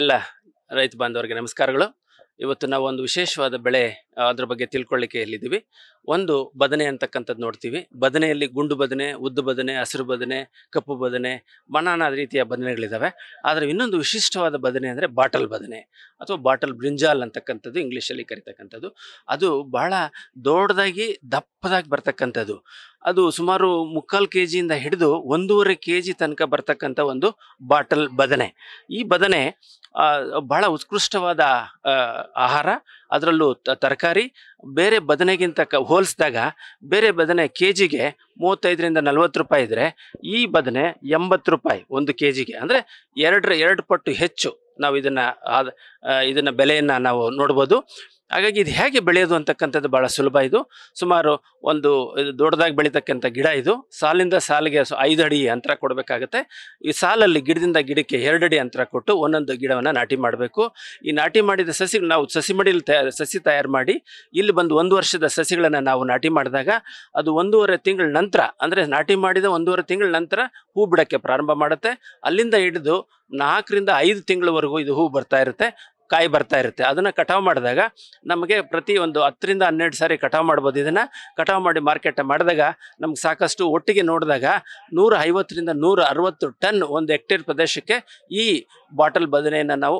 ಎಲ್ಲ ರೈತ ಬಾಂಧವರಿಗೆ ನಮಸ್ಕಾರಗಳು ಇವತ್ತು ನಾವು ಒಂದು ವಿಶೇಷವಾದ ಬೆಳೆ ಅದ್ರ ಬಗ್ಗೆ ತಿಳ್ಕೊಳ್ಳಿಕ್ಕೆ ಎಲ್ಲಿದ್ದೀವಿ ಒಂದು ಬದನೆ ಅಂತಕ್ಕಂಥದ್ದು ನೋಡ್ತೀವಿ ಬದನೆಯಲ್ಲಿ ಗುಂಡು ಬದನೆ ಉದ್ದು ಬದನೆ ಹಸಿರು ಬದನೆ ಕಪ್ಪು ಬದನೆ ಬಣ್ಣನಾದ ರೀತಿಯ ಬದನೆಗಳಿದ್ದಾವೆ ಆದರೆ ಇನ್ನೊಂದು ವಿಶಿಷ್ಟವಾದ ಬದನೆ ಅಂದರೆ ಬಾಟಲ್ ಬದನೆ ಅಥವಾ ಬಾಟಲ್ ಬ್ರಿಂಜಾಲ್ ಅಂತಕ್ಕಂಥದ್ದು ಇಂಗ್ಲೀಷಲ್ಲಿ ಕರಿತಕ್ಕಂಥದ್ದು ಅದು ಬಹಳ ದೊಡ್ಡದಾಗಿ ದಪ್ಪದಾಗಿ ಬರ್ತಕ್ಕಂಥದ್ದು ಅದು ಸುಮಾರು ಮುಕ್ಕಾಲು ಕೆ ಜಿಯಿಂದ ಹಿಡಿದು ಒಂದೂವರೆ ಕೆ ಜಿ ತನಕ ಬರ್ತಕ್ಕಂಥ ಒಂದು ಬಾಟಲ್ ಬದನೆ ಈ ಬದನೆ ಬಹಳ ಉತ್ಕೃಷ್ಟವಾದ ಆಹಾರ ಅದರಲ್ಲೂ ತರಕಾರಿ ಬೇರೆ ಬದನೆಗಿಂತ ಕ ಹೋಲಿಸಿದಾಗ ಬೇರೆ ಬದನೆ ಕೆ ಜಿಗೆ ಮೂವತ್ತೈದರಿಂದ ನಲ್ವತ್ತು ರೂಪಾಯಿ ಇದ್ದರೆ ಈ ಬದನೆ ಎಂಬತ್ತು ರೂಪಾಯಿ ಒಂದು ಕೆ ಜಿಗೆ ಅಂದರೆ ಎರಡರ ಎರಡು ಪಟ್ಟು ಹೆಚ್ಚು ನಾವು ಇದನ್ನು ಇದನ್ನು ಬೆಲೆಯನ್ನು ನಾವು ನೋಡ್ಬೋದು ಹಾಗಾಗಿ ಇದು ಹೇಗೆ ಬೆಳೆಯೋದು ಅಂತಕ್ಕಂಥದ್ದು ಭಾಳ ಸುಲಭ ಇದು ಸುಮಾರು ಒಂದು ದೊಡ್ಡದಾಗಿ ಬೆಳೀತಕ್ಕಂಥ ಗಿಡ ಇದು ಸಾಲಿಂದ ಸಾಲಿಗೆ ಐದು ಅಡಿ ಅಂತರ ಕೊಡಬೇಕಾಗತ್ತೆ ಈ ಸಾಲಲ್ಲಿ ಗಿಡದಿಂದ ಗಿಡಕ್ಕೆ ಅಡಿ ಅಂತರ ಕೊಟ್ಟು ಒಂದೊಂದು ಗಿಡವನ್ನು ನಾಟಿ ಮಾಡಬೇಕು ಈ ನಾಟಿ ಮಾಡಿದ ಸಸಿ ನಾವು ಸಸಿ ಮಡಿಲಿ ತಯಾರು ಸಸಿ ತಯಾರು ಮಾಡಿ ಇಲ್ಲಿ ಬಂದು ಒಂದು ವರ್ಷದ ಸಸಿಗಳನ್ನು ನಾವು ನಾಟಿ ಮಾಡಿದಾಗ ಅದು ಒಂದೂವರೆ ತಿಂಗಳ ನಂತರ ಅಂದರೆ ನಾಟಿ ಮಾಡಿದ ಒಂದೂವರೆ ತಿಂಗಳ ನಂತರ ಹೂ ಬಿಡೋಕ್ಕೆ ಪ್ರಾರಂಭ ಮಾಡುತ್ತೆ ಅಲ್ಲಿಂದ ಹಿಡಿದು ನಾಲ್ಕರಿಂದ ಐದು ತಿಂಗಳವರೆಗೂ ಇದು ಹೂ ಬರ್ತಾ ಇರುತ್ತೆ ಕಾಯಿ ಬರ್ತಾ ಇರುತ್ತೆ ಅದನ್ನು ಕಟಾವು ಮಾಡಿದಾಗ ನಮಗೆ ಪ್ರತಿ ಒಂದು ಹತ್ತರಿಂದ ಹನ್ನೆರಡು ಸಾರಿ ಕಟಾವು ಮಾಡ್ಬೋದು ಇದನ್ನು ಕಟಾವು ಮಾಡಿ ಮಾರ್ಕೆಟ್ ಮಾಡಿದಾಗ ನಮ್ಗೆ ಸಾಕಷ್ಟು ಒಟ್ಟಿಗೆ ನೋಡಿದಾಗ ನೂರ ಐವತ್ತರಿಂದ ನೂರ ಅರವತ್ತು ಟನ್ ಒಂದು ಹೆಕ್ಟೇರ್ ಪ್ರದೇಶಕ್ಕೆ ಈ ಬಾಟಲ್ ಬದನೆಯನ್ನು ನಾವು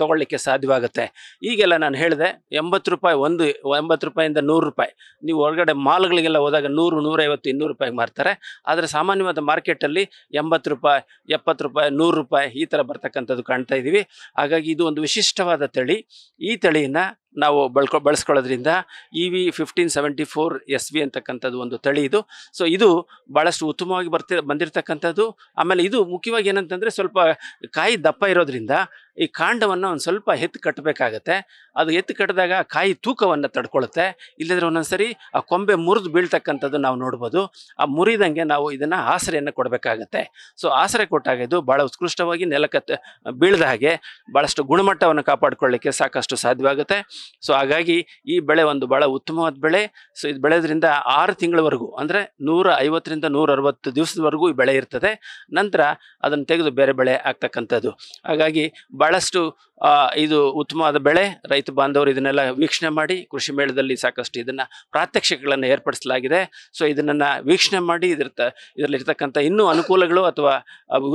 ತಗೊಳ್ಳಿಕ್ಕೆ ಸಾಧ್ಯವಾಗುತ್ತೆ ಈಗೆಲ್ಲ ನಾನು ಹೇಳಿದೆ ಎಂಬತ್ತು ರೂಪಾಯಿ ಒಂದು ಎಂಬತ್ತು ರೂಪಾಯಿಂದ ನೂರು ರೂಪಾಯಿ ನೀವು ಹೊರಗಡೆ ಮಾಲ್ಗಳಿಗೆಲ್ಲ ಹೋದಾಗ ನೂರು ನೂರೈವತ್ತು ಇನ್ನೂರು ರೂಪಾಯಿಗೆ ಮಾರ್ತಾರೆ ಆದರೆ ಸಾಮಾನ್ಯವಾದ ಮಾರ್ಕೆಟಲ್ಲಿ ಎಂಬತ್ತು ರೂಪಾಯಿ ಎಪ್ಪತ್ತು ರೂಪಾಯಿ ನೂರು ರೂಪಾಯಿ ಈ ಥರ ಬರ್ತಕ್ಕಂಥದ್ದು ಕಾಣ್ತಾ ಇದ್ದೀವಿ ಹಾಗಾಗಿ ಇದು ಒಂದು ವಿಶಿಷ್ಟ ಇಷ್ಟವಾದ ತಳಿ ಈ ತಳಿಯನ್ನ ನಾವು ಬಳ್ಕೊ ಬಳಸ್ಕೊಳ್ಳೋದ್ರಿಂದ E V fifteen seventy four S V ಅಂತಕ್ಕಂಥದ್ದು ಒಂದು ತಳಿ ಇದು ಸೊ ಇದು ಭಾಳಷ್ಟು ಉತ್ತಮವಾಗಿ ಬರ್ತಿ ಬಂದಿರತಕ್ಕಂಥದ್ದು ಆಮೇಲೆ ಇದು ಮುಖ್ಯವಾಗಿ ಏನಂತಂದರೆ ಸ್ವಲ್ಪ ಕಾಯಿ ದಪ್ಪ ಇರೋದ್ರಿಂದ ಈ ಕಾಂಡವನ್ನು ಒಂದು ಸ್ವಲ್ಪ ಎತ್ತು ಕಟ್ಟಬೇಕಾಗತ್ತೆ ಅದು ಎತ್ತು ಕಟ್ಟಿದಾಗ ಕಾಯಿ ತೂಕವನ್ನು ತಡ್ಕೊಳ್ಳುತ್ತೆ ಇಲ್ಲದ್ರೆ ಒಂದೊಂದು ಸರಿ ಆ ಕೊಂಬೆ ಮುರಿದು ಬೀಳ್ತಕ್ಕಂಥದ್ದು ನಾವು ನೋಡ್ಬೋದು ಆ ಮುರಿದಂಗೆ ನಾವು ಇದನ್ನು ಆಸರೆಯನ್ನು ಕೊಡಬೇಕಾಗತ್ತೆ ಸೊ ಆಸರೆ ಕೊಟ್ಟಾಗ ಇದು ಭಾಳ ಉತ್ಕೃಷ್ಟವಾಗಿ ನೆಲಕ್ಕೆ ಬೀಳದ ಹಾಗೆ ಭಾಳಷ್ಟು ಗುಣಮಟ್ಟವನ್ನು ಕಾಪಾಡಿಕೊಳ್ಳಿಕ್ಕೆ ಸಾಕಷ್ಟು ಸಾಧ್ಯವಾಗುತ್ತೆ ಸೊ ಹಾಗಾಗಿ ಈ ಬೆಳೆ ಒಂದು ಭಾಳ ಉತ್ತಮವಾದ ಬೆಳೆ ಸೊ ಇದು ಬೆಳೆಯೋದ್ರಿಂದ ಆರು ತಿಂಗಳವರೆಗೂ ಅಂದರೆ ನೂರ ಐವತ್ತರಿಂದ ನೂರ ಅರವತ್ತು ದಿವಸದವರೆಗೂ ಈ ಬೆಳೆ ಇರ್ತದೆ ನಂತರ ಅದನ್ನು ತೆಗೆದು ಬೇರೆ ಬೆಳೆ ಆಗ್ತಕ್ಕಂಥದ್ದು ಹಾಗಾಗಿ ಭಾಳಷ್ಟು ಇದು ಉತ್ತಮವಾದ ಬೆಳೆ ರೈತ ಬಾಂಧವರು ಇದನ್ನೆಲ್ಲ ವೀಕ್ಷಣೆ ಮಾಡಿ ಕೃಷಿ ಮೇಳದಲ್ಲಿ ಸಾಕಷ್ಟು ಇದನ್ನು ಪ್ರಾತ್ಯಕ್ಷಿಕೆಗಳನ್ನು ಏರ್ಪಡಿಸಲಾಗಿದೆ ಸೊ ಇದನ್ನು ವೀಕ್ಷಣೆ ಮಾಡಿ ಇದರ ಇದರಲ್ಲಿರ್ತಕ್ಕಂಥ ಇನ್ನೂ ಅನುಕೂಲಗಳು ಅಥವಾ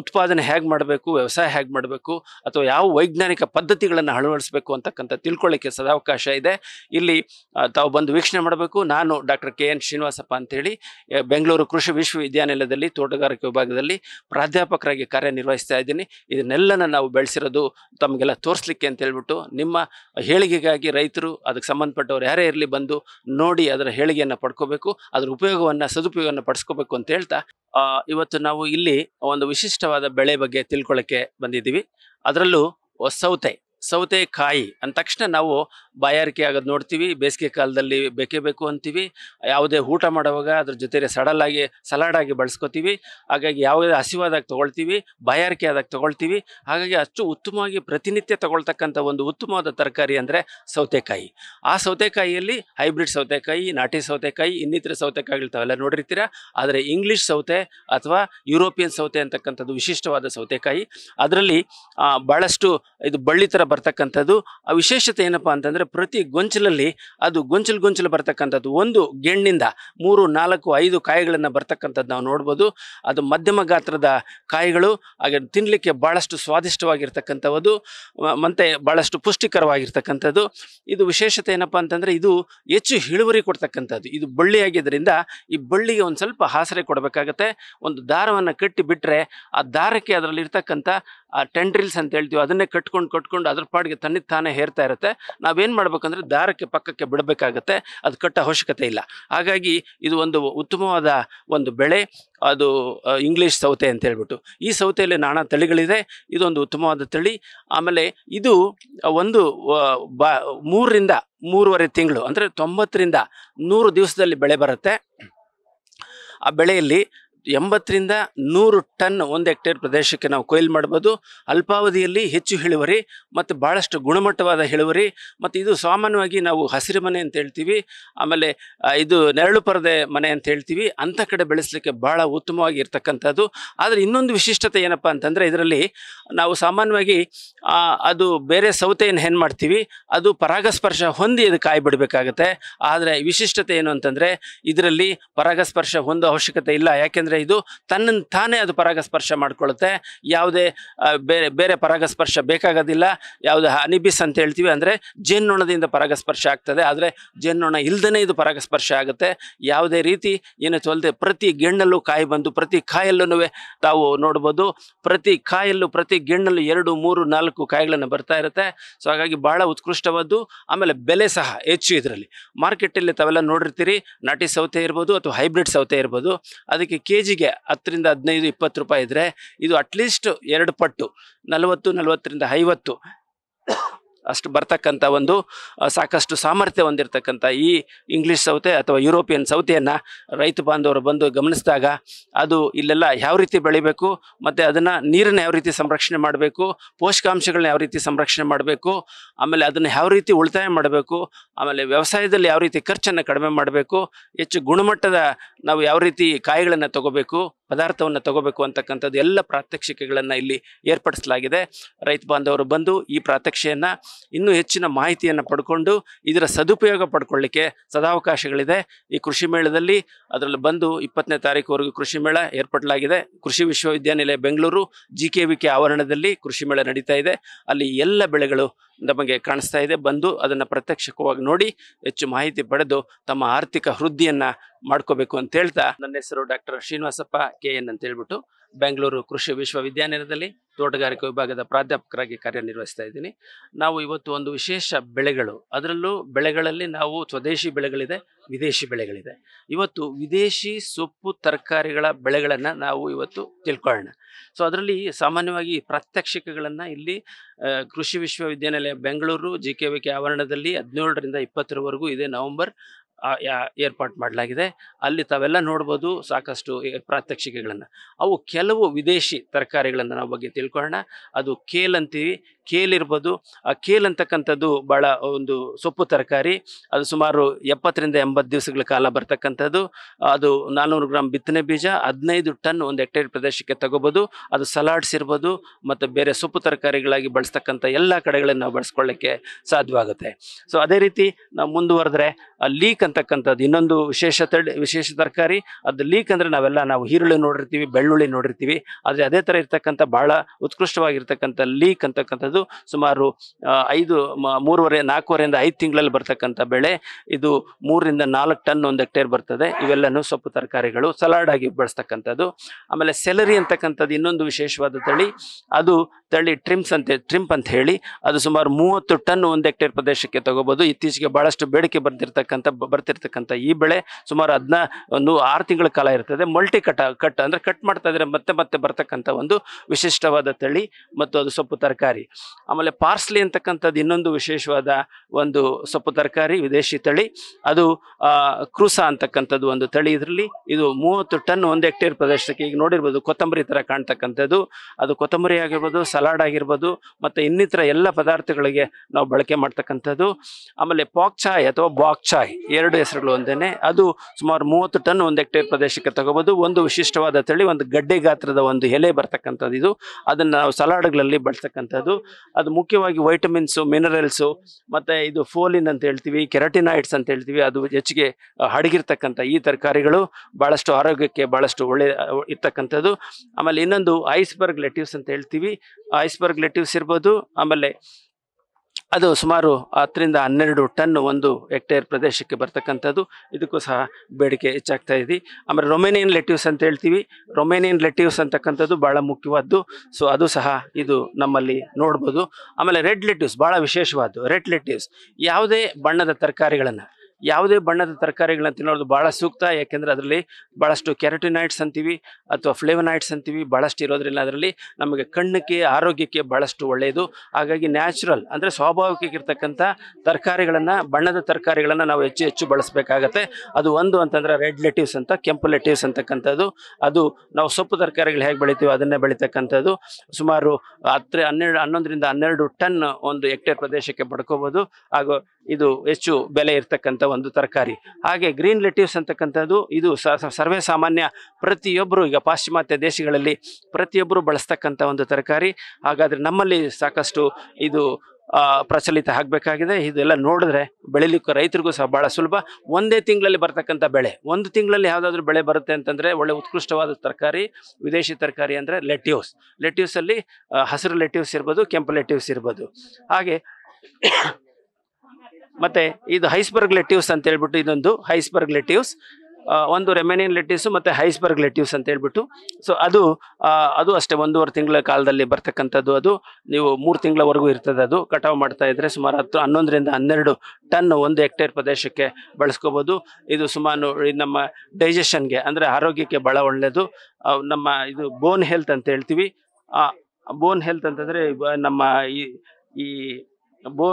ಉತ್ಪಾದನೆ ಹೇಗೆ ಮಾಡಬೇಕು ವ್ಯವಸಾಯ ಹೇಗೆ ಮಾಡಬೇಕು ಅಥವಾ ಯಾವ ವೈಜ್ಞಾನಿಕ ಪದ್ಧತಿಗಳನ್ನು ಅಳವಡಿಸಬೇಕು ಅಂತಕ್ಕಂಥ ತಿಳ್ಕೊಳ್ಳಿಕ್ಕೆ ಸದಾವಕಾಶ ಇದೆ ಇಲ್ಲಿ ತಾವು ಬಂದು ವೀಕ್ಷಣೆ ಮಾಡಬೇಕು ನಾನು ಡಾಕ್ಟರ್ ಕೆ ಎನ್ ಶ್ರೀನಿವಾಸಪ್ಪ ಅಂತೇಳಿ ಬೆಂಗಳೂರು ಕೃಷಿ ವಿಶ್ವವಿದ್ಯಾನಿಲಯದಲ್ಲಿ ತೋಟಗಾರಿಕೆ ವಿಭಾಗದಲ್ಲಿ ಪ್ರಾಧ್ಯಾಪಕರಾಗಿ ಕಾರ್ಯನಿರ್ವಹಿಸ್ತಾ ಇದ್ದೀನಿ ಇದನ್ನೆಲ್ಲನ ನಾವು ಬೆಳೆಸಿರೋದು ತಮಗೆಲ್ಲ ತೋ ತೋರಿಸ್ಲಿಕ್ಕೆ ಅಂತ ಹೇಳ್ಬಿಟ್ಟು ನಿಮ್ಮ ಹೇಳಿಗೆಗಾಗಿ ರೈತರು ಅದಕ್ಕೆ ಸಂಬಂಧಪಟ್ಟವ್ರು ಯಾರೇ ಇರಲಿ ಬಂದು ನೋಡಿ ಅದರ ಹೇಳಿಗೆಯನ್ನು ಪಡ್ಕೋಬೇಕು ಅದರ ಉಪಯೋಗವನ್ನು ಸದುಪಯೋಗವನ್ನು ಪಡಿಸ್ಕೋಬೇಕು ಅಂತ ಹೇಳ್ತಾ ಇವತ್ತು ನಾವು ಇಲ್ಲಿ ಒಂದು ವಿಶಿಷ್ಟವಾದ ಬೆಳೆ ಬಗ್ಗೆ ತಿಳ್ಕೊಳ್ಳೋಕ್ಕೆ ಬಂದಿದ್ದೀವಿ ಅದರಲ್ಲೂ ಸೌತೆ ಸೌತೆಕಾಯಿ ಅಂದ ತಕ್ಷಣ ನಾವು ಬಾಯಾರಿಕೆ ಆಗೋದು ನೋಡ್ತೀವಿ ಬೇಸಿಗೆ ಕಾಲದಲ್ಲಿ ಬೇಕೇ ಬೇಕು ಅಂತೀವಿ ಯಾವುದೇ ಊಟ ಮಾಡುವಾಗ ಅದ್ರ ಜೊತೆಗೆ ಸಡಲಾಗಿ ಸಲಾಡಾಗಿ ಬಳಸ್ಕೋತೀವಿ ಹಾಗಾಗಿ ಯಾವುದೇ ಹಸಿವಾದಾಗ ತೊಗೊಳ್ತೀವಿ ಬಾಯಾರಿಕೆ ಆದಾಗ ತೊಗೊಳ್ತೀವಿ ಹಾಗಾಗಿ ಅಷ್ಟು ಉತ್ತಮವಾಗಿ ಪ್ರತಿನಿತ್ಯ ತೊಗೊಳ್ತಕ್ಕಂಥ ಒಂದು ಉತ್ತಮವಾದ ತರಕಾರಿ ಅಂದರೆ ಸೌತೆಕಾಯಿ ಆ ಸೌತೆಕಾಯಿಯಲ್ಲಿ ಹೈಬ್ರಿಡ್ ಸೌತೆಕಾಯಿ ನಾಟಿ ಸೌತೆಕಾಯಿ ಇನ್ನಿತರ ಸೌತೆಕಾಯಿಗಳು ತಾವೆಲ್ಲ ನೋಡಿರ್ತೀರ ಆದರೆ ಇಂಗ್ಲೀಷ್ ಸೌತೆ ಅಥವಾ ಯುರೋಪಿಯನ್ ಸೌತೆ ಅಂತಕ್ಕಂಥದ್ದು ವಿಶಿಷ್ಟವಾದ ಸೌತೆಕಾಯಿ ಅದರಲ್ಲಿ ಭಾಳಷ್ಟು ಇದು ಬಳ್ಳಿ ಥರ ಬರ್ತಕ್ಕಂಥದ್ದು ಆ ವಿಶೇಷತೆ ಏನಪ್ಪ ಅಂತಂದರೆ ಪ್ರತಿ ಗೊಂಚಲಲ್ಲಿ ಅದು ಗೊಂಚಲು ಗೊಂಚಲು ಬರ್ತಕ್ಕಂಥದ್ದು ಒಂದು ಗೆಣ್ಣಿಂದ ಮೂರು ನಾಲ್ಕು ಐದು ಕಾಯಿಗಳನ್ನು ಬರ್ತಕ್ಕಂಥದ್ದು ನಾವು ನೋಡ್ಬೋದು ಅದು ಮಧ್ಯಮ ಗಾತ್ರದ ಕಾಯಿಗಳು ಹಾಗೆ ತಿನ್ನಲಿಕ್ಕೆ ಭಾಳಷ್ಟು ಸ್ವಾದಿಷ್ಟವಾಗಿರ್ತಕ್ಕಂಥವದು ಮತ್ತು ಭಾಳಷ್ಟು ಪುಷ್ಟಿಕರವಾಗಿರ್ತಕ್ಕಂಥದ್ದು ಇದು ವಿಶೇಷತೆ ಏನಪ್ಪ ಅಂತಂದರೆ ಇದು ಹೆಚ್ಚು ಇಳುವರಿ ಕೊಡ್ತಕ್ಕಂಥದ್ದು ಇದು ಬಳ್ಳಿಯಾಗಿದ್ದರಿಂದ ಈ ಬಳ್ಳಿಗೆ ಒಂದು ಸ್ವಲ್ಪ ಹಾಸರೆ ಕೊಡಬೇಕಾಗತ್ತೆ ಒಂದು ದಾರವನ್ನು ಕಟ್ಟಿ ಬಿಟ್ಟರೆ ಆ ದಾರಕ್ಕೆ ಅದರಲ್ಲಿರ್ತಕ್ಕಂಥ ಆ ಟೆಂಡ್ರಿಲ್ಸ್ ಅಂತ ಹೇಳ್ತೀವಿ ಅದನ್ನೇ ಕಟ್ಕೊಂಡು ಕಟ್ಕೊಂಡು ಅದರ ಅದ್ರ ಪಾಡಿಗೆ ತಣ್ಣಿಗೆ ತಾನೇ ಹೇರ್ತಾ ಇರುತ್ತೆ ನಾವೇನು ಮಾಡಬೇಕಂದ್ರೆ ದಾರಕ್ಕೆ ಪಕ್ಕಕ್ಕೆ ಬಿಡಬೇಕಾಗತ್ತೆ ಅದು ಕಟ್ಟ ಅವಶ್ಯಕತೆ ಇಲ್ಲ ಹಾಗಾಗಿ ಇದು ಒಂದು ಉತ್ತಮವಾದ ಒಂದು ಬೆಳೆ ಅದು ಇಂಗ್ಲೀಷ್ ಸೌತೆ ಅಂತ ಹೇಳ್ಬಿಟ್ಟು ಈ ಸೌತೆಯಲ್ಲಿ ನಾನಾ ತಳಿಗಳಿದೆ ಇದೊಂದು ಉತ್ತಮವಾದ ತಳಿ ಆಮೇಲೆ ಇದು ಒಂದು ಬಾ ಮೂರರಿಂದ ಮೂರುವರೆ ತಿಂಗಳು ಅಂದರೆ ತೊಂಬತ್ತರಿಂದ ನೂರು ದಿವಸದಲ್ಲಿ ಬೆಳೆ ಬರುತ್ತೆ ಆ ಬೆಳೆಯಲ್ಲಿ ಎಂಬತ್ತರಿಂದ ನೂರು ಟನ್ ಒಂದು ಹೆಕ್ಟೇರ್ ಪ್ರದೇಶಕ್ಕೆ ನಾವು ಕೊಯ್ಲು ಮಾಡ್ಬೋದು ಅಲ್ಪಾವಧಿಯಲ್ಲಿ ಹೆಚ್ಚು ಇಳುವರಿ ಮತ್ತು ಭಾಳಷ್ಟು ಗುಣಮಟ್ಟವಾದ ಇಳುವರಿ ಮತ್ತು ಇದು ಸಾಮಾನ್ಯವಾಗಿ ನಾವು ಹಸಿರು ಮನೆ ಅಂತ ಹೇಳ್ತೀವಿ ಆಮೇಲೆ ಇದು ನೆರಳು ಪರದೆ ಮನೆ ಅಂತ ಹೇಳ್ತೀವಿ ಅಂಥ ಕಡೆ ಬೆಳೆಸಲಿಕ್ಕೆ ಭಾಳ ಉತ್ತಮವಾಗಿ ಇರ್ತಕ್ಕಂಥದ್ದು ಆದರೆ ಇನ್ನೊಂದು ವಿಶಿಷ್ಟತೆ ಏನಪ್ಪ ಅಂತಂದರೆ ಇದರಲ್ಲಿ ನಾವು ಸಾಮಾನ್ಯವಾಗಿ ಅದು ಬೇರೆ ಸೌತೆಯನ್ನು ಏನು ಮಾಡ್ತೀವಿ ಅದು ಪರಾಗಸ್ಪರ್ಶ ಹೊಂದಿ ಅದು ಕಾಯಿ ಬಿಡಬೇಕಾಗತ್ತೆ ಆದರೆ ವಿಶಿಷ್ಟತೆ ಏನು ಅಂತಂದರೆ ಇದರಲ್ಲಿ ಪರಾಗಸ್ಪರ್ಶ ಹೊಂದೋ ಅವಶ್ಯಕತೆ ಇಲ್ಲ ಯಾಕೆಂದರೆ ಇದು ತನ್ನ ತಾನೇ ಅದು ಪರಾಗಸ್ಪರ್ಶ ಮಾಡಿಕೊಳ್ಳುತ್ತೆ ಯಾವುದೇ ಬೇರೆ ಬೇರೆ ಪರಾಗಸ್ಪರ್ಶ ಬೇಕಾಗೋದಿಲ್ಲ ಯಾವುದೇ ಅನಿಬಿಸ್ ಅಂತ ಹೇಳ್ತೀವಿ ಅಂದರೆ ಜೇನ್ನೊಣದಿಂದ ಪರಾಗಸ್ಪರ್ಶ ಆಗ್ತದೆ ಆದರೆ ಜೇನ್ನೊಣ ಇಲ್ಲದೇ ಇದು ಪರಾಗಸ್ಪರ್ಶ ಆಗುತ್ತೆ ಯಾವುದೇ ರೀತಿ ಏನು ತೊಲದೆ ಪ್ರತಿ ಗೆಣ್ಣಲ್ಲೂ ಕಾಯಿ ಬಂದು ಪ್ರತಿ ಕಾಯಲ್ಲೂ ತಾವು ನೋಡ್ಬೋದು ಪ್ರತಿ ಕಾಯಲ್ಲೂ ಪ್ರತಿ ಗೆಣ್ಣಲ್ಲೂ ಎರಡು ಮೂರು ನಾಲ್ಕು ಕಾಯಿಗಳನ್ನು ಬರ್ತಾ ಇರುತ್ತೆ ಸೊ ಹಾಗಾಗಿ ಭಾಳ ಉತ್ಕೃಷ್ಟವಾದ್ದು ಆಮೇಲೆ ಬೆಲೆ ಸಹ ಹೆಚ್ಚು ಇದರಲ್ಲಿ ಮಾರ್ಕೆಟಲ್ಲಿ ತಾವೆಲ್ಲ ನೋಡಿರ್ತೀರಿ ನಾಟಿ ಸೌತೆ ಇರ್ಬೋದು ಅಥವಾ ಹೈಬ್ರಿಡ್ ಸೌತೆ ಇರ್ಬೋದು ಅದಕ್ಕೆ ಕೆ ಜಿಗೆ ಹತ್ತರಿಂದ ಹದಿನೈದು ಇಪ್ಪತ್ತು ರೂಪಾಯಿ ಇದ್ದರೆ ಇದು ಅಟ್ಲೀಸ್ಟ್ ಎರಡು ಪಟ್ಟು ನಲವತ್ತು ನಲವತ್ತರಿಂದ ಐವತ್ತು ಅಷ್ಟು ಬರ್ತಕ್ಕಂಥ ಒಂದು ಸಾಕಷ್ಟು ಸಾಮರ್ಥ್ಯ ಹೊಂದಿರತಕ್ಕಂಥ ಈ ಇಂಗ್ಲೀಷ್ ಸೌತೆ ಅಥವಾ ಯುರೋಪಿಯನ್ ಸೌತೆಯನ್ನು ರೈತ ಬಾಂಧವರು ಬಂದು ಗಮನಿಸಿದಾಗ ಅದು ಇಲ್ಲೆಲ್ಲ ಯಾವ ರೀತಿ ಬೆಳಿಬೇಕು ಮತ್ತು ಅದನ್ನು ನೀರನ್ನು ಯಾವ ರೀತಿ ಸಂರಕ್ಷಣೆ ಮಾಡಬೇಕು ಪೋಷಕಾಂಶಗಳನ್ನ ಯಾವ ರೀತಿ ಸಂರಕ್ಷಣೆ ಮಾಡಬೇಕು ಆಮೇಲೆ ಅದನ್ನು ಯಾವ ರೀತಿ ಉಳಿತಾಯ ಮಾಡಬೇಕು ಆಮೇಲೆ ವ್ಯವಸಾಯದಲ್ಲಿ ಯಾವ ರೀತಿ ಖರ್ಚನ್ನು ಕಡಿಮೆ ಮಾಡಬೇಕು ಹೆಚ್ಚು ಗುಣಮಟ್ಟದ ನಾವು ಯಾವ ರೀತಿ ಕಾಯಿಗಳನ್ನು ತಗೋಬೇಕು ಪದಾರ್ಥವನ್ನು ತಗೋಬೇಕು ಅಂತಕ್ಕಂಥದ್ದು ಎಲ್ಲ ಪ್ರಾತ್ಯಕ್ಷಿಕೆಗಳನ್ನು ಇಲ್ಲಿ ಏರ್ಪಡಿಸಲಾಗಿದೆ ರೈತ ಬಾಂಧವರು ಬಂದು ಈ ಪ್ರಾತ್ಯಕ್ಷೆಯನ್ನು ಇನ್ನೂ ಹೆಚ್ಚಿನ ಮಾಹಿತಿಯನ್ನು ಪಡ್ಕೊಂಡು ಇದರ ಸದುಪಯೋಗ ಪಡ್ಕೊಳ್ಳಿಕ್ಕೆ ಸದಾವಕಾಶಗಳಿದೆ ಈ ಕೃಷಿ ಮೇಳದಲ್ಲಿ ಅದರಲ್ಲಿ ಬಂದು ಇಪ್ಪತ್ತನೇ ತಾರೀಕುವರೆಗೂ ಕೃಷಿ ಮೇಳ ಏರ್ಪಡಲಾಗಿದೆ ಕೃಷಿ ವಿಶ್ವವಿದ್ಯಾನಿಲಯ Bengaluru G K V K ಆವರಣದಲ್ಲಿ ಕೃಷಿ ಮೇಳ ನಡೀತಾ ಇದೆ ಅಲ್ಲಿ ಎಲ್ಲ ಬೆಳೆಗಳು ನಮಗೆ ಕಾಣಿಸ್ತಾ ಇದೆ ಬಂದು ಅದನ್ನು ಪ್ರತ್ಯಕ್ಷವಾಗಿ ನೋಡಿ ಹೆಚ್ಚು ಮಾಹಿತಿ ಪಡೆದು ತಮ್ಮ ಆರ್ಥಿಕ ವೃದ್ಧಿಯನ್ನು ಮಾಡ್ಕೋಬೇಕು ಅಂತ ಹೇಳ್ತಾ ನನ್ನ ಹೆಸರು ಡಾಕ್ಟರ್ ಶ್ರೀನಿವಾಸಪ್ಪ ಕೆ ಎನ್ ಅಂತ ಹೇಳ್ಬಿಟ್ಟು ಬೆಂಗಳೂರು ಕೃಷಿ ವಿಶ್ವವಿದ್ಯಾನಿಲಯದಲ್ಲಿ ತೋಟಗಾರಿಕೆ ವಿಭಾಗದ ಪ್ರಾಧ್ಯಾಪಕರಾಗಿ ಕಾರ್ಯನಿರ್ವಹಿಸ್ತಾ ಇದ್ದೀನಿ ನಾವು ಇವತ್ತು ಒಂದು ವಿಶೇಷ ಬೆಳೆಗಳು ಅದರಲ್ಲೂ ಬೆಳೆಗಳಲ್ಲಿ ನಾವು ಸ್ವದೇಶಿ ಬೆಳೆಗಳಿದೆ ವಿದೇಶಿ ಬೆಳೆಗಳಿದೆ ಇವತ್ತು ವಿದೇಶಿ ಸೊಪ್ಪು ತರಕಾರಿಗಳ ಬೆಳೆಗಳನ್ನು ನಾವು ಇವತ್ತು ತಿಳ್ಕೊಳ್ಳೋಣ ಸೊ ಅದರಲ್ಲಿ ಸಾಮಾನ್ಯವಾಗಿ ಪ್ರಾತ್ಯಕ್ಷಿಕೆಗಳನ್ನು ಇಲ್ಲಿ ಕೃಷಿ ವಿಶ್ವವಿದ್ಯಾನಿಲಯ Bengaluru G K V K ಆವರಣದಲ್ಲಿ ಹದಿನೇಳರಿಂದ ಇಪ್ಪತ್ತರವರೆಗೂ ಇದೆ ನವೆಂಬರ್ ಏರ್ಪಾಟ್ ಮಾಡಲಾಗಿದೆ ಅಲ್ಲಿ ತಾವೆಲ್ಲ ನೋಡ್ಬೋದು ಸಾಕಷ್ಟು ಪ್ರಾತ್ಯಕ್ಷಿಕೆಗಳನ್ನು ಅವು ಕೆಲವು ವಿದೇಶಿ ತರಕಾರಿಗಳನ್ನು ನಾವು ಬಗ್ಗೆ ತಿಳ್ಕೊಳ್ಳೋಣ ಅದು ಕೇಲ್ ಅಂತೀವಿ ಕೇಲ್ ಆ ಕೇಲ್ ಅಂತಕ್ಕಂಥದ್ದು ಭಾಳ ಒಂದು ಸೊಪ್ಪು ತರಕಾರಿ ಅದು ಸುಮಾರು ಎಪ್ಪತ್ತರಿಂದ ಎಂಬತ್ತು ದಿವಸಗಳ ಕಾಲ ಬರ್ತಕ್ಕಂಥದ್ದು ಅದು ನಾನ್ನೂರು ಗ್ರಾಮ್ ಬಿತ್ತನೆ ಬೀಜ ಹದಿನೈದು ಟನ್ ಒಂದು ಹೆಕ್ಟೇರ್ ಪ್ರದೇಶಕ್ಕೆ ತಗೋಬೋದು ಅದು ಸಲಾಡ್ಸ್ ಇರ್ಬೋದು ಮತ್ತು ಬೇರೆ ಸೊಪ್ಪು ತರಕಾರಿಗಳಾಗಿ ಬಳಸ್ತಕ್ಕಂಥ ಎಲ್ಲ ಕಡೆಗಳನ್ನು ನಾವು ಬಳಸ್ಕೊಳ್ಳೋಕ್ಕೆ ಸಾಧ್ಯವಾಗುತ್ತೆ ಸೊ ಅದೇ ರೀತಿ ನಾವು ಮುಂದುವರೆದ್ರೆ ಲೀಕ್ ಅಂತ ಅಂತಕ್ಕಂಥದ್ದು ಇನ್ನೊಂದು ವಿಶೇಷ ತಳಿ ವಿಶೇಷ ತರಕಾರಿ ಅದು ಲೀಕ್ ಅಂದರೆ ನಾವೆಲ್ಲ ನಾವು ಈರುಳ್ಳಿ ನೋಡಿರ್ತೀವಿ ಬೆಳ್ಳುಳ್ಳಿ ನೋಡಿರ್ತೀವಿ ಆದರೆ ಅದೇ ಥರ ಇರ್ತಕ್ಕಂಥ ಭಾಳ ಉತ್ಕೃಷ್ಟವಾಗಿರ್ತಕ್ಕಂಥ ಲೀಕ್ ಅಂತಕ್ಕಂಥದ್ದು ಸುಮಾರು ಐದು ಮೂರುವರೆ ನಾಲ್ಕೂವರೆಯಿಂದ ಐದು ತಿಂಗಳಲ್ಲಿ ಬರ್ತಕ್ಕಂಥ ಬೆಳೆ ಇದು ಮೂರರಿಂದ ನಾಲ್ಕು ಟನ್ ಒಂದು ಹೆಕ್ಟೇರ್ ಬರ್ತದೆ ಇವೆಲ್ಲನೂ ಸೊಪ್ಪು ತರಕಾರಿಗಳು ಸಲಾಡ್ ಆಗಿ ಬಳಸ್ತಕ್ಕಂಥದ್ದು ಆಮೇಲೆ ಸೆಲರಿ ಅಂತಕ್ಕಂಥದ್ದು ಇನ್ನೊಂದು ವಿಶೇಷವಾದ ತಳಿ ಅದು ತಳಿ ಟ್ರಿಮ್ಸ್ ಅಂತ ಟ್ರಿಂಪ್ ಅಂತ ಹೇಳಿ ಅದು ಸುಮಾರು ಮೂವತ್ತು ಟನ್ ಒಂದು ಹೆಕ್ಟೇರ್ ಪ್ರದೇಶಕ್ಕೆ ತಗೋಬೋದು ಇತ್ತೀಚೆಗೆ ಭಾಳಷ್ಟು ಬೇಡಿಕೆ ಬರ್ತಿರ್ತಕ್ಕಂಥ ಮಾಡ್ತಿರ್ತಕ್ಕಂಥ ಈ ಬೆಳೆ ಸುಮಾರು ಅದನ್ನ ಒಂದು ಆರು ತಿಂಗಳ ಕಾಲ ಇರ್ತದೆ ಮಲ್ಟಿ ಕಟ್ ಕಟ್ ಅಂದರೆ ಕಟ್ ಮಾಡ್ತಾ ಇದ್ರೆ ಮತ್ತೆ ಮತ್ತೆ ಬರ್ತಕ್ಕಂಥ ಒಂದು ವಿಶಿಷ್ಟವಾದ ತಳಿ ಮತ್ತು ಅದು ಸೊಪ್ಪು ತರಕಾರಿ ಆಮೇಲೆ ಪಾರ್ಸ್ಲಿ ಅಂತಕ್ಕಂಥದ್ದು ಇನ್ನೊಂದು ವಿಶೇಷವಾದ ಒಂದು ಸೊಪ್ಪು ತರಕಾರಿ ವಿದೇಶಿ ತಳಿ ಅದು ಕ್ರೂಸಾ ಅಂತಕ್ಕಂಥದ್ದು ಒಂದು ತಳಿ ಇದರಲ್ಲಿ ಇದು ಮೂವತ್ತು ಟನ್ ಒಂದು ಹೆಕ್ಟೇರ್ ಪ್ರದೇಶಕ್ಕೆ ಈಗ ನೋಡಿರ್ಬೋದು ಕೊತ್ತಂಬರಿ ಥರ ಕಾಣ್ತಕ್ಕಂಥದ್ದು ಅದು ಕೊತ್ತಂಬರಿ ಆಗಿರ್ಬೋದು ಸಲಾಡ್ ಆಗಿರ್ಬೋದು ಮತ್ತು ಇನ್ನಿತರ ಎಲ್ಲ ಪದಾರ್ಥಗಳಿಗೆ ನಾವು ಬಳಕೆ ಮಾಡ್ತಕ್ಕಂಥದ್ದು ಆಮೇಲೆ ಪಾಕ್ ಚಾಯ್ ಅಥವಾ ಬಾಕ್ ಚಾಯ್ ಎರಡು ಹೆಸರುಗಳು ಒಂದೇನೆ ಅದು ಸುಮಾರು ಮೂವತ್ತು ಟನ್ ಒಂದು ಹೆಕ್ಟೇರ್ ಪ್ರದೇಶಕ್ಕೆ ತಗೋಬೋದು ಒಂದು ವಿಶಿಷ್ಟವಾದ ತಳಿ ಒಂದು ಗಡ್ಡೆ ಗಾತ್ರದ ಒಂದು ಎಲೆ ಬರ್ತಕ್ಕಂಥದ್ದು ಇದು ಅದನ್ನು ನಾವು ಸಲಾಡ್ಗಳಲ್ಲಿ ಬಳಸ್ತಕ್ಕಂಥದ್ದು ಅದು ಮುಖ್ಯವಾಗಿ ವೈಟಮಿನ್ಸು ಮಿನರಲ್ಸು ಮತ್ತು ಇದು ಫೋಲಿನ್ ಅಂತ ಹೇಳ್ತೀವಿ ಕೆರಟಿನಾಯ್ಡ್ಸ್ ಅಂತ ಹೇಳ್ತೀವಿ ಅದು ಹೆಚ್ಚಿಗೆ ಅಡಗಿರ್ತಕ್ಕಂಥ ಈ ತರಕಾರಿಗಳು ಭಾಳಷ್ಟು ಆರೋಗ್ಯಕ್ಕೆ ಭಾಳಷ್ಟು ಒಳ್ಳೆ ಇರ್ತಕ್ಕಂಥದ್ದು ಆಮೇಲೆ ಇನ್ನೊಂದು ಐಸ್ಬರ್ಗ್ ಲೆಟಿವ್ಸ್ ಅಂತ ಹೇಳ್ತೀವಿ ಐಸ್ಬರ್ಗ್ ಲೆಟಿವ್ಸ್ ಇರ್ಬೋದು ಆಮೇಲೆ ಅದು ಸುಮಾರು ಹತ್ತರಿಂದ ಹನ್ನೆರಡು ಟನ್ ಒಂದು ಹೆಕ್ಟೇರ್ ಪ್ರದೇಶಕ್ಕೆ ಬರ್ತಕ್ಕಂಥದ್ದು ಇದಕ್ಕೂ ಸಹ ಬೇಡಿಕೆ ಹೆಚ್ಚಾಗ್ತಾ ಇದೆ ಆಮೇಲೆ ರೊಮೇನಿಯನ್ ಲೆಟಿವ್ಸ್ ಅಂತ ಹೇಳ್ತೀವಿ ರೊಮೇನಿಯನ್ ಲೆಟಿವ್ಸ್ ಅಂತಕ್ಕಂಥದ್ದು ಭಾಳ ಮುಖ್ಯವಾದ್ದು ಸೊ ಅದು ಸಹ ಇದು ನಮ್ಮಲ್ಲಿ ನೋಡ್ಬೋದು ಆಮೇಲೆ ರೆಡ್ ಲೆಟಿವ್ಸ್ ಭಾಳ ವಿಶೇಷವಾದ್ದು ರೆಡ್ ಲೆಟಿವ್ಸ್ ಯಾವುದೇ ಬಣ್ಣದ ತರಕಾರಿಗಳನ್ನು ಯಾವುದೇ ಬಣ್ಣದ ತರಕಾರಿಗಳನ್ನ ತಿನ್ನೋದು ಬಹಳ ಸೂಕ್ತ ಯಾಕೆಂದ್ರೆ ಅದರಲ್ಲಿ ಭಾಳಷ್ಟು ಕೆರಟಿನೈಟ್ಸ್ ಅಂತೀವಿ ಅಥವಾ ಫ್ಲೇವನೈಟ್ಸ್ ಅಂತೀವಿ ಭಾಳಷ್ಟು ಇರೋದ್ರಿಂದ ಅದರಲ್ಲಿ ನಮಗೆ ಕಣ್ಣಿಗೆ ಆರೋಗ್ಯಕ್ಕೆ ಭಾಳಷ್ಟು ಒಳ್ಳೆಯದು ಹಾಗಾಗಿ ನ್ಯಾಚುರಲ್ ಅಂದರೆ ಸ್ವಾಭಾವಿಕಕ್ಕಿರ್ತಕ್ಕಂಥ ತರಕಾರಿಗಳನ್ನು ಬಣ್ಣದ ತರಕಾರಿಗಳನ್ನು ನಾವು ಹೆಚ್ಚು ಹೆಚ್ಚು ಬಳಸಬೇಕಾಗತ್ತೆ ಅದು ಒಂದು ಅಂತಂದರೆ ರೆಡ್ ಲೆಟಿವ್ಸ್ ಅಂತ ಕೆಂಪು ಲೆಟಿವ್ಸ್ ಅಂತಕ್ಕಂಥದ್ದು ಅದು ನಾವು ಸೊಪ್ಪು ತರಕಾರಿಗಳು ಹೇಗೆ ಬೆಳಿತೀವಿ ಅದನ್ನೇ ಬೆಳೀತಕ್ಕಂಥದ್ದು ಸುಮಾರು ಹತ್ರ ಹನ್ನೆರಡು ಹನ್ನೊಂದರಿಂದ ಹನ್ನೆರಡು ಟನ್ ಒಂದು ಹೆಕ್ಟೇರ್ ಪ್ರದೇಶಕ್ಕೆ ಪಡ್ಕೋಬೋದು ಹಾಗೂ ಇದು ಹೆಚ್ಚು ಬೆಲೆ ಇರತಕ್ಕಂಥ ಒಂದು ತರಕಾರಿ ಹಾಗೆ ಗ್ರೀನ್ ಲೆಟಿವ್ಸ್ ಅಂತಕ್ಕಂಥದ್ದು ಇದು ಸರ್ವೇ ಸಾಮಾನ್ಯ ಪ್ರತಿಯೊಬ್ಬರು ಈಗ ಪಾಶ್ಚಿಮಾತ್ಯ ದೇಶಗಳಲ್ಲಿ ಪ್ರತಿಯೊಬ್ಬರು ಬಳಸ್ತಕ್ಕಂಥ ಒಂದು ತರಕಾರಿ ಹಾಗಾದರೆ ನಮ್ಮಲ್ಲಿ ಸಾಕಷ್ಟು ಇದು ಪ್ರಚಲಿತ ಆಗಬೇಕಾಗಿದೆ ಇದೆಲ್ಲ ನೋಡಿದ್ರೆ ಬೆಳೀಲಿಕ್ಕೆ ರೈತರಿಗೂ ಸಹ ಭಾಳ ಸುಲಭ ಒಂದೇ ತಿಂಗಳಲ್ಲಿ ಬರ್ತಕ್ಕಂಥ ಬೆಳೆ ಒಂದು ತಿಂಗಳಲ್ಲಿ ಯಾವುದಾದ್ರೂ ಬೆಳೆ ಬರುತ್ತೆ ಅಂತಂದರೆ ಒಳ್ಳೆ ಉತ್ಕೃಷ್ಟವಾದ ತರಕಾರಿ ವಿದೇಶಿ ತರಕಾರಿ ಅಂದರೆ ಲೆಟ್ಯೂಸ್ ಲೆಟ್ಯೂಸಲ್ಲಿ ಹಸಿರು ಲೆಟಿವ್ಸ್ ಇರ್ಬೋದು ಕೆಂಪು ಲೆಟಿವ್ಸ್ ಇರ್ಬೋದು ಹಾಗೆ ಮತ್ತು ಇದು ಹೈಸ್ಬರ್ಗ್ ಲೆಟಿವ್ಸ್ ಅಂತ ಹೇಳ್ಬಿಟ್ಟು ಇದೊಂದು ಹೈಸ್ಬರ್ಗ್ ಲೆಟಿವ್ಸ್ ಒಂದು ರೆಮೆನಿಯನ್ ಲೆಟಿವ್ಸ್ ಮತ್ತು ಹೈಸ್ಬರ್ಗ್ ಲೆಟಿವ್ಸ್ ಅಂತ ಹೇಳ್ಬಿಟ್ಟು ಸೊ ಅದು ಅದು ಅಷ್ಟೇ ಒಂದೂವರೆ ತಿಂಗಳ ಕಾಲದಲ್ಲಿ ಬರ್ತಕ್ಕಂಥದ್ದು ಅದು ನೀವು ಮೂರು ತಿಂಗಳವರೆಗೂ ಇರ್ತದೆ ಅದು ಕಟಾವು ಮಾಡ್ತಾ ಇದ್ರೆ ಸುಮಾರು ಹತ್ತು ಹನ್ನೊಂದರಿಂದ ಹನ್ನೆರಡು ಟನ್ ಒಂದು ಹೆಕ್ಟೇರ್ ಪ್ರದೇಶಕ್ಕೆ ಬಳಸ್ಕೋಬೋದು ಇದು ಸುಮಾರು ನಮ್ಮ ಡೈಜೆಷನ್ಗೆ ಅಂದರೆ ಆರೋಗ್ಯಕ್ಕೆ ಭಾಳ ಒಳ್ಳೆಯದು ನಮ್ಮ ಇದು ಬೋನ್ ಹೆಲ್ತ್ ಅಂತ ಹೇಳ್ತೀವಿ ಬೋನ್ ಹೆಲ್ತ್ ಅಂತಂದರೆ ನಮ್ಮ ಈ ಈ ಬೋ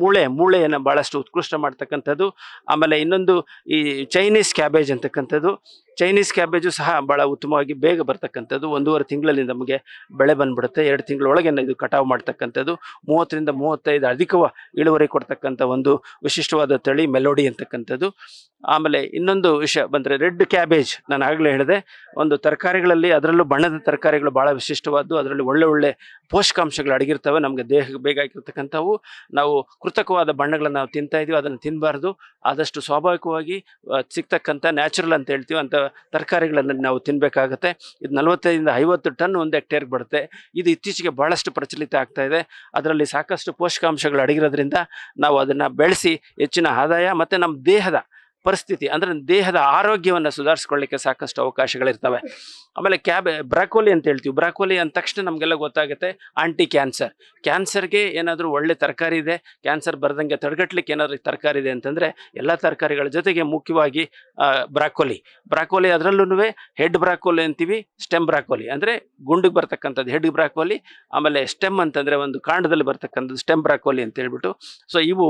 ಮೂಳೆ ಮೂಳೆಯನ್ನು ಭಾಳಷ್ಟು ಉತ್ಕೃಷ್ಟ ಮಾಡ್ತಕ್ಕಂಥದ್ದು ಆಮೇಲೆ ಇನ್ನೊಂದು ಈ ಚೈನೀಸ್ ಕ್ಯಾಬೇಜ್ ಅಂತಕ್ಕಂಥದ್ದು ಚೈನೀಸ್ ಕ್ಯಾಬೇಜು ಸಹ ಭಾಳ ಉತ್ತಮವಾಗಿ ಬೇಗ ಬರ್ತಕ್ಕಂಥದ್ದು ಒಂದೂವರೆ ತಿಂಗಳಲ್ಲಿ ನಮಗೆ ಬೆಳೆ ಬಂದ್ಬಿಡುತ್ತೆ ಎರಡು ತಿಂಗಳೊಳಗೆ ಇದು ಕಟಾವು ಮಾಡ್ತಕ್ಕಂಥದ್ದು ಮೂವತ್ತರಿಂದ ಮೂವತ್ತೈದು ಅಧಿಕವ ಇಳುವರಿ ಕೊಡ್ತಕ್ಕಂಥ ಒಂದು ವಿಶಿಷ್ಟವಾದ ತಳಿ ಮೆಲೋಡಿ ಅಂತಕ್ಕಂಥದ್ದು ಆಮೇಲೆ ಇನ್ನೊಂದು ವಿಷಯ ಬಂದರೆ ರೆಡ್ ಕ್ಯಾಬೇಜ್ ನಾನು ಆಗಲೇ ಹೇಳಿದೆ ಒಂದು ತರಕಾರಿಗಳಲ್ಲಿ ಅದರಲ್ಲೂ ಬಣ್ಣದ ತರಕಾರಿಗಳು ಭಾಳ ವಿಶಿಷ್ಟವಾದ್ದು ಅದರಲ್ಲಿ ಒಳ್ಳೆ ಒಳ್ಳೆ ಪೋಷಕಾಂಶಗಳು ಅಡಗಿರ್ತವೆ ನಮಗೆ ದೇಹಕ್ಕೆ ಬೇಕಾಗಿರ್ತಕ್ಕಂಥವು ನಾವು ಕೃತಕವಾದ ಬಣ್ಣಗಳನ್ನು ನಾವು ತಿಂತಾಯಿದ್ದೀವಿ ಅದನ್ನು ತಿನ್ನಬಾರ್ದು ಆದಷ್ಟು ಸ್ವಾಭಾವಿಕವಾಗಿ ಸಿಗ್ತಕ್ಕಂಥ ನ್ಯಾಚುರಲ್ ಅಂತ ಹೇಳ್ತೀವಿ ಅಂತ ತರಕಾರಿಗಳನ್ನು ನಾವು ತಿನ್ನಬೇಕಾಗತ್ತೆ ಇದು ನಲವತ್ತೈದರಿಂದ ಐವತ್ತು ಟನ್ ಒಂದು ಹೆಕ್ಟೇರ್ಗೆ ಬರುತ್ತೆ ಇದು ಇತ್ತೀಚೆಗೆ ಭಾಳಷ್ಟು ಪ್ರಚಲಿತ ಆಗ್ತಾ ಇದೆ ಅದರಲ್ಲಿ ಸಾಕಷ್ಟು ಪೋಷಕಾಂಶಗಳು ಅಡಗಿರೋದ್ರಿಂದ ನಾವು ಅದನ್ನು ಬೆಳೆಸಿ ಹೆಚ್ಚಿನ ಆದಾಯ ಮತ್ತು ನಮ್ಮ ದೇಹದ ಪರಿಸ್ಥಿತಿ ಅಂದರೆ ದೇಹದ ಆರೋಗ್ಯವನ್ನು ಸುಧಾರಿಸ್ಕೊಳ್ಳಿಕ್ಕೆ ಸಾಕಷ್ಟು ಅವಕಾಶಗಳಿರ್ತವೆ ಆಮೇಲೆ ಕ್ಯಾಬ್ ಬ್ರಾಕೋಲಿ ಅಂತ ಹೇಳ್ತೀವಿ ಬ್ರಾಕೋಲಿ ಅಂದ ತಕ್ಷಣ ನಮಗೆಲ್ಲ ಗೊತ್ತಾಗುತ್ತೆ ಆಂಟಿ ಕ್ಯಾನ್ಸರ್ ಕ್ಯಾನ್ಸರ್ಗೆ ಏನಾದರೂ ಒಳ್ಳೆ ತರಕಾರಿ ಇದೆ ಕ್ಯಾನ್ಸರ್ ಬರದಂಗೆ ತಡೆಗಟ್ಟಲಿಕ್ಕೆ ಏನಾದರೂ ತರಕಾರಿ ಇದೆ ಅಂತಂದರೆ ಎಲ್ಲ ತರಕಾರಿಗಳ ಜೊತೆಗೆ ಮುಖ್ಯವಾಗಿ ಬ್ರಾಕೋಲಿ ಬ್ರಾಕೋಲಿ ಅದರಲ್ಲೂ ಹೆಡ್ ಬ್ರಾಕೋಲಿ ಅಂತೀವಿ ಸ್ಟೆಮ್ ಬ್ರಾಕೋಲಿ ಅಂದರೆ ಗುಂಡಿಗೆ ಬರ್ತಕ್ಕಂಥದ್ದು ಹೆಡ್ ಬ್ರಾಕೋಲಿ ಆಮೇಲೆ ಸ್ಟೆಮ್ ಅಂತಂದರೆ ಒಂದು ಕಾಂಡದಲ್ಲಿ ಬರ್ತಕ್ಕಂಥದ್ದು ಸ್ಟೆಮ್ ಬ್ರಾಕೋಲಿ ಅಂತ ಹೇಳ್ಬಿಟ್ಟು ಸೊ ಇವು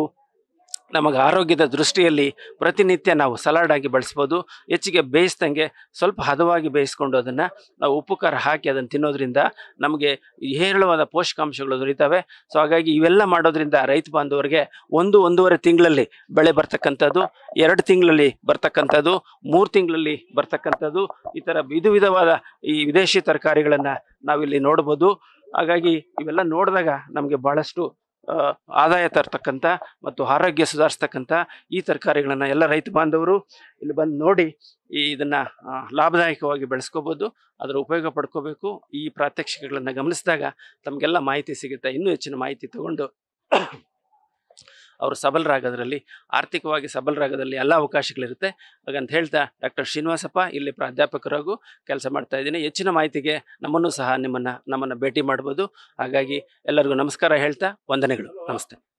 ನಮಗೆ ಆರೋಗ್ಯದ ದೃಷ್ಟಿಯಲ್ಲಿ ಪ್ರತಿನಿತ್ಯ ನಾವು ಸಲಾಡ್ ಆಗಿ ಬಳಸ್ಬೋದು ಹೆಚ್ಚಿಗೆ ಬೇಯಿಸ್ದಂಗೆ ಸ್ವಲ್ಪ ಹದವಾಗಿ ಬೇಯಿಸ್ಕೊಂಡು ಅದನ್ನು ನಾವು ಉಪ್ಪು ಖಾರ ಹಾಕಿ ಅದನ್ನು ತಿನ್ನೋದ್ರಿಂದ ನಮಗೆ ಹೇರಳವಾದ ಪೋಷಕಾಂಶಗಳು ದೊರೀತವೆ ಸೊ ಹಾಗಾಗಿ ಇವೆಲ್ಲ ಮಾಡೋದ್ರಿಂದ ರೈತ ಬಾಂಧವರಿಗೆ ಒಂದು ಒಂದೂವರೆ ತಿಂಗಳಲ್ಲಿ ಬೆಳೆ ಬರ್ತಕ್ಕಂಥದ್ದು ಎರಡು ತಿಂಗಳಲ್ಲಿ ಬರ್ತಕ್ಕಂಥದ್ದು ಮೂರು ತಿಂಗಳಲ್ಲಿ ಬರ್ತಕ್ಕಂಥದ್ದು ಈ ಥರ ವಿಧ ವಿಧವಾದ ಈ ವಿದೇಶಿ ತರಕಾರಿಗಳನ್ನು ನಾವಿಲ್ಲಿ ನೋಡ್ಬೋದು ಹಾಗಾಗಿ ಇವೆಲ್ಲ ನೋಡಿದಾಗ ನಮಗೆ ಭಾಳಷ್ಟು ಆದಾಯ ತರ್ತಕ್ಕಂಥ ಮತ್ತು ಆರೋಗ್ಯ ಸುಧಾರಿಸ್ತಕ್ಕಂಥ ಈ ತರಕಾರಿಗಳನ್ನು ಎಲ್ಲ ರೈತ ಬಾಂಧವರು ಇಲ್ಲಿ ಬಂದು ನೋಡಿ ಈ ಇದನ್ನು ಲಾಭದಾಯಕವಾಗಿ ಬೆಳೆಸ್ಕೋಬೋದು ಅದರ ಉಪಯೋಗ ಪಡ್ಕೋಬೇಕು ಈ ಪ್ರಾತ್ಯಕ್ಷಿಕೆಗಳನ್ನು ಗಮನಿಸಿದಾಗ ತಮಗೆಲ್ಲ ಮಾಹಿತಿ ಸಿಗುತ್ತೆ ಇನ್ನೂ ಹೆಚ್ಚಿನ ಮಾಹಿತಿ ತಗೊಂಡು ಅವರು ಸಬಲರಾಗೋದ್ರಲ್ಲಿ ಆರ್ಥಿಕವಾಗಿ ಸಬಲರಾಗೋದ್ರಲ್ಲಿ ಎಲ್ಲ ಅವಕಾಶಗಳಿರುತ್ತೆ ಹಾಗಂತ ಹೇಳ್ತಾ ಡಾಕ್ಟರ್ ಶ್ರೀನಿವಾಸಪ್ಪ ಇಲ್ಲಿ ಪ್ರಾಧ್ಯಾಪಕರಾಗೂ ಕೆಲಸ ಮಾಡ್ತಾ ಇದ್ದೀನಿ ಹೆಚ್ಚಿನ ಮಾಹಿತಿಗೆ ನಮ್ಮನ್ನು ಸಹ ನಿಮ್ಮನ್ನು ನಮ್ಮನ್ನು ಭೇಟಿ ಮಾಡ್ಬೋದು ಹಾಗಾಗಿ ಎಲ್ಲರಿಗೂ ನಮಸ್ಕಾರ ಹೇಳ್ತಾ ವಂದನೆಗಳು ನಮಸ್ತೆ